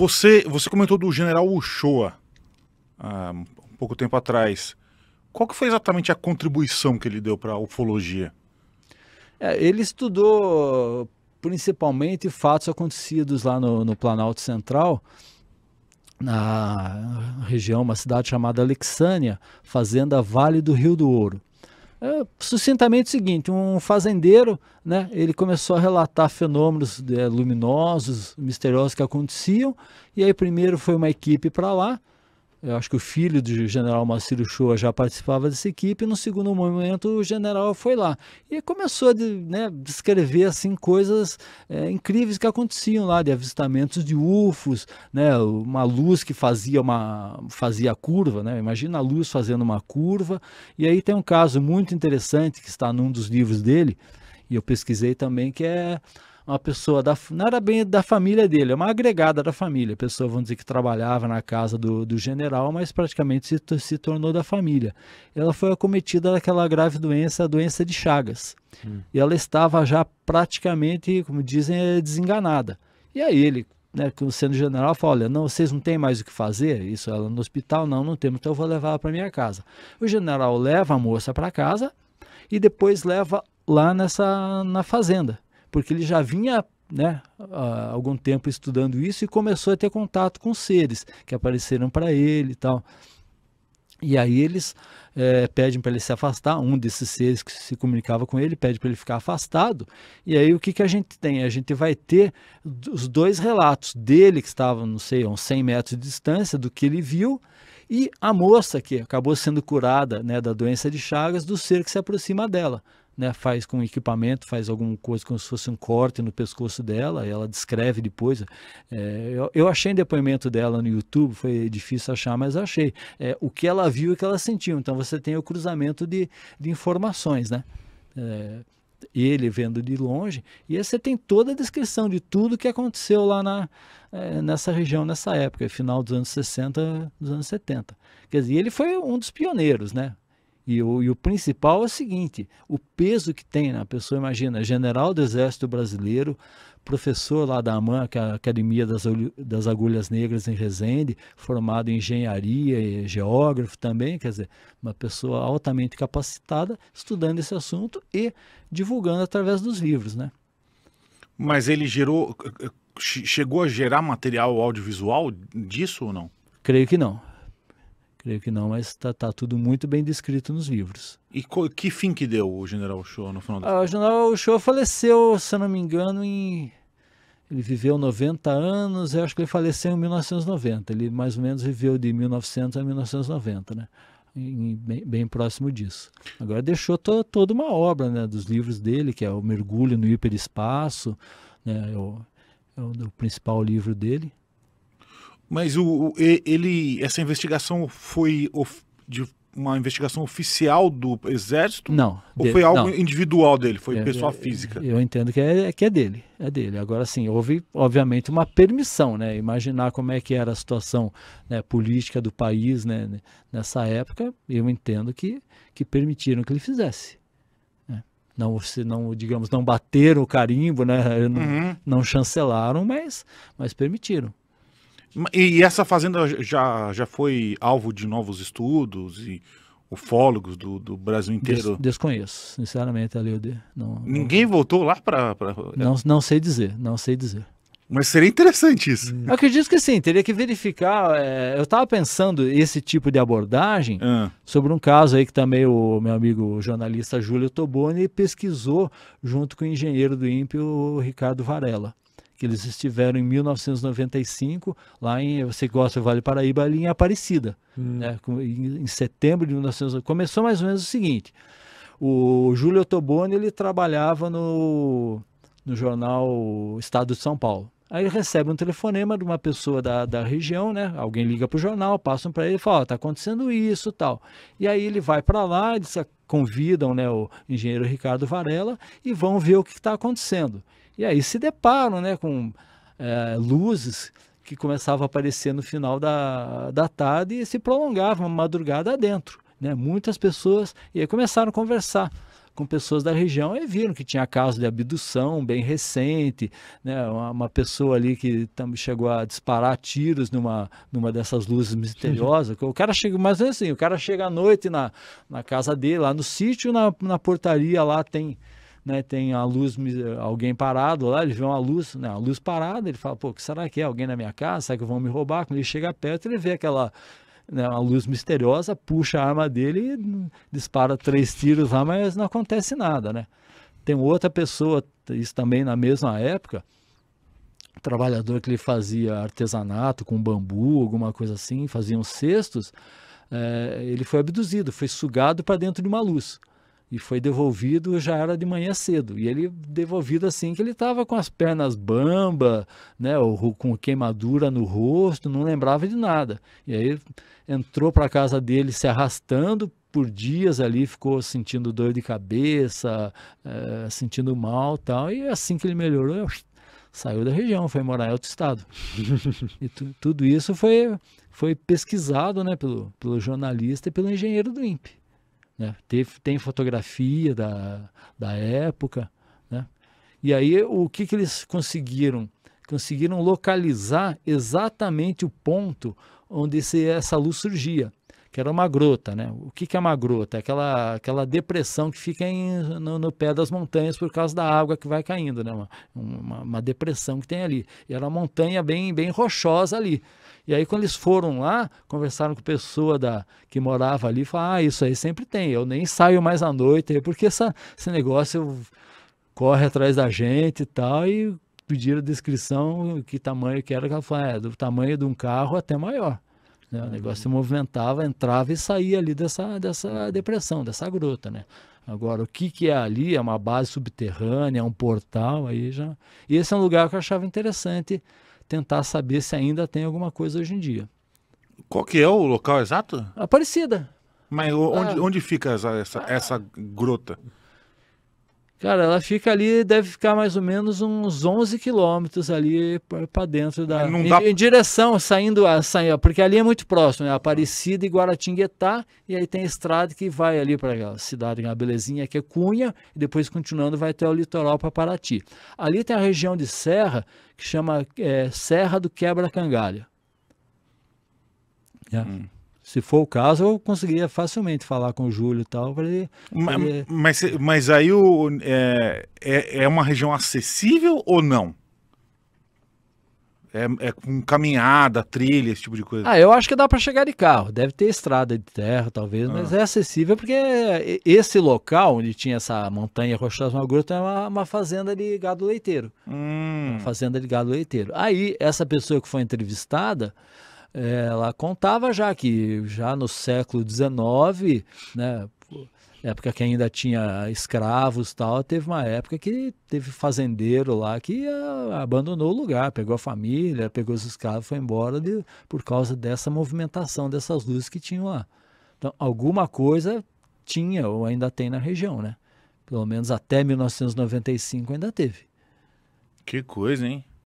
Você, você comentou do general Uchoa há um pouco tempo atrás. Qual que foi exatamente a contribuição que ele deu para a ufologia? É, ele estudou principalmente fatos acontecidos lá no, no, Planalto Central, na região, uma cidade chamada Alexânia, fazenda Vale do Rio do Ouro. É, sucintamente o seguinte, um fazendeiro, né, ele começou a relatar fenômenos é, luminosos, misteriosos que aconteciam, e aí primeiro foi uma equipe para lá, eu acho que o filho do general Marcílio Shoa já participava dessa equipe, e no segundo momento o general foi lá. E começou a né, descrever assim, coisas é, incríveis que aconteciam lá, de avistamentos de UFOs, né, uma luz que fazia uma fazia curva, né, imagina a luz fazendo uma curva. E aí tem um caso muito interessante que está num dos livros dele, e eu pesquisei também, que é uma pessoa da não era bem da família dele, é uma agregada da família, pessoa vamos dizer que trabalhava na casa do, do general, mas praticamente se, se tornou da família. Ela foi acometida daquela grave doença, a doença de Chagas, hum. e ela estava já praticamente, como dizem, eh, desenganada. E aí ele, né, sendo general, fala, olha, não, vocês não têm mais o que fazer, isso ela no hospital, não, não temos, então eu vou levar ela para minha casa. O general leva a moça para casa e depois leva lá nessa na fazenda porque ele já vinha né, há algum tempo estudando isso e começou a ter contato com seres que apareceram para ele e tal. E aí eles é, pedem para ele se afastar, um desses seres que se comunicava com ele pede para ele ficar afastado. E aí o que, que a gente tem? A gente vai ter os dois relatos dele que estava, não sei, a uns 100 metros de distância do que ele viu e a moça que acabou sendo curada né, da doença de Chagas do ser que se aproxima dela né, faz com equipamento, faz alguma coisa como se fosse um corte no pescoço dela, ela descreve depois. É, eu, eu, achei depoimento dela no YouTube, foi difícil achar, mas achei. É, o que ela viu e o que ela sentiu. Então você tem o cruzamento de, de informações, né? É, ele vendo de longe, e aí você tem toda a descrição de tudo que aconteceu lá na, é, nessa região, nessa época, final dos anos 60, dos anos 70. Quer dizer, ele foi um dos pioneiros, né? E o, e o, principal é o seguinte: o peso que tem na né, pessoa, imagina, general do Exército Brasileiro, professor lá da AMAN, que é a Academia das, das Agulhas Negras em Resende, formado em engenharia e geógrafo também, quer dizer, uma pessoa altamente capacitada, estudando esse assunto e divulgando através dos livros, né? Mas ele gerou. Eh, eh, chegou a gerar material audiovisual disso ou não? Creio que não. Creio que não, mas está tá tudo muito bem descrito nos livros. E que fim que deu o general Show no final do ah, O general Show faleceu, se não me engano, em. Ele viveu 90 anos, eu acho que ele faleceu em 1990. Ele mais ou menos viveu de 1900 a 1990, né? Bem, bem, próximo disso. Agora deixou to, toda uma obra né, dos livros dele, que é o Mergulho no Hiperespaço, né, é o, é o, o principal livro dele. Mas o, o ele essa investigação foi of, de uma investigação oficial do Exército? Não. Ou dele, foi algo não. individual dele? Foi é, pessoa é, física? Eu entendo que é, que é dele. É dele. Agora, sim, houve, obviamente, uma permissão, né? Imaginar como é que era a situação né, política do país né, né nessa época, eu entendo que, que permitiram que ele fizesse. Né? Não, se não, digamos, não bateram o carimbo, né? Não, uhum. não chancelaram, mas, mas permitiram. E essa fazenda já, já foi alvo de novos estudos e ufólogos do, do Brasil inteiro? Des, desconheço, sinceramente, ali de, não, Ninguém voltou lá para... Pra... Não, não sei dizer, não sei dizer. Mas seria interessante isso. Hum. Eu acredito que sim, teria que verificar. É, eu estava pensando esse tipo de abordagem ah. sobre um caso aí que também o meu amigo jornalista Júlio Toboni pesquisou junto com o engenheiro do INPE, o Ricardo Varela que eles estiveram em 1995, lá em, você gosta do Vale Paraíba, ali em Aparecida. Hum. Né? Em, em, setembro de 1995. Começou mais ou menos o seguinte, o Júlio Ottoboni, ele trabalhava no, no jornal Estado de São Paulo. Aí ele recebe um telefonema de uma pessoa da, da região, né? Alguém liga para o jornal, passam para ele e fala, oh, tá acontecendo isso tal. E aí ele vai para lá, eles convidam né, o engenheiro Ricardo Varela e vão ver o que está acontecendo. E aí se deparam né, com é, luzes que começavam a aparecer no final da, da tarde e se prolongavam a madrugada adentro, Né? Muitas pessoas, e aí começaram a conversar com pessoas da região e viram que tinha caso de abdução bem recente, né? uma, uma pessoa ali que também chegou a disparar tiros numa, numa dessas luzes misteriosas. o cara chega, mas é assim, o cara chega à noite na, na casa dele, lá no sítio, na, na portaria lá tem. Né, tem a luz, alguém parado lá, ele vê uma luz, né, uma luz parada, ele fala, pô, que será que é alguém na minha casa? Será que vão me roubar? Quando ele chega perto, ele vê aquela né, uma luz misteriosa, puxa a arma dele e dispara três tiros lá, mas não acontece nada, né? Tem outra pessoa, isso também na mesma época, trabalhador que ele fazia artesanato com bambu, alguma coisa assim, faziam cestos, é, ele foi abduzido, foi sugado para dentro de uma luz e foi devolvido já era de manhã cedo e ele devolvido assim que ele estava com as pernas bamba né ou com queimadura no rosto não lembrava de nada e aí entrou para casa dele se arrastando por dias ali ficou sentindo dor de cabeça é, sentindo mal tal e assim que ele melhorou saiu da região foi morar em outro estado e tu, tudo isso foi foi pesquisado né pelo pelo jornalista e pelo engenheiro do INPE né? Teve, tem fotografia da, da época. Né? E aí, o que, que eles conseguiram? Conseguiram localizar exatamente o ponto onde esse, essa luz surgia, que era uma grota. Né? O que, que é uma grota? É aquela, aquela depressão que fica em, no, no, pé das montanhas por causa da água que vai caindo, né? uma, uma, uma depressão que tem ali. E era uma montanha bem, bem rochosa ali. E aí, quando eles foram lá, conversaram com a pessoa da, que morava ali, falaram, ah, isso aí sempre tem, eu nem saio mais à noite, é porque essa, esse negócio corre atrás da gente e tal, e pediram a descrição, que tamanho que era, que ela falou, é, do tamanho de um carro até maior. Né? O negócio uhum. se movimentava, entrava e saía ali dessa, dessa depressão, dessa grota, né? Agora, o que, que é ali? É uma base subterrânea, é um portal, aí já... E esse é um lugar que eu achava interessante, tentar saber se ainda tem alguma coisa hoje em dia. Qual que é o local exato? Aparecida. Mas onde, ah, onde fica essa, essa, ah, essa grota? Cara, ela fica ali, deve ficar mais ou menos uns 11 quilômetros ali para dentro da. Não dá... Em, em, direção, saindo, a, saindo, porque ali é muito próximo, né? Aparecida e Guaratinguetá, e aí tem a estrada que vai ali para a cidade, uma belezinha que é Cunha, e depois continuando vai até o litoral para Paraty. Ali tem a região de serra, que chama é, Serra do Quebra-Cangalha. Yeah. Hum se for o caso, eu conseguiria facilmente falar com o Júlio e tal. ele, ele... Mas, mas, aí o, é, é, é, uma região acessível ou não? É, é com caminhada, trilha, esse tipo de coisa? Ah, eu acho que dá para chegar de carro. Deve ter estrada de terra, talvez, ah. mas é acessível porque esse local onde tinha essa montanha rochosa, uma gruta, é uma, uma, fazenda de gado leiteiro. Hum. Uma fazenda de gado leiteiro. Aí, essa pessoa que foi entrevistada é, ela contava já que já no século XIX, né, época que ainda tinha escravos tal, teve uma época que teve fazendeiro lá que ah, abandonou o lugar, pegou a família, pegou os escravos, foi embora de, por causa dessa movimentação dessas luzes que tinham lá. Então, alguma coisa tinha ou ainda tem na região, né? Pelo menos até 1995 ainda teve. Que coisa, hein?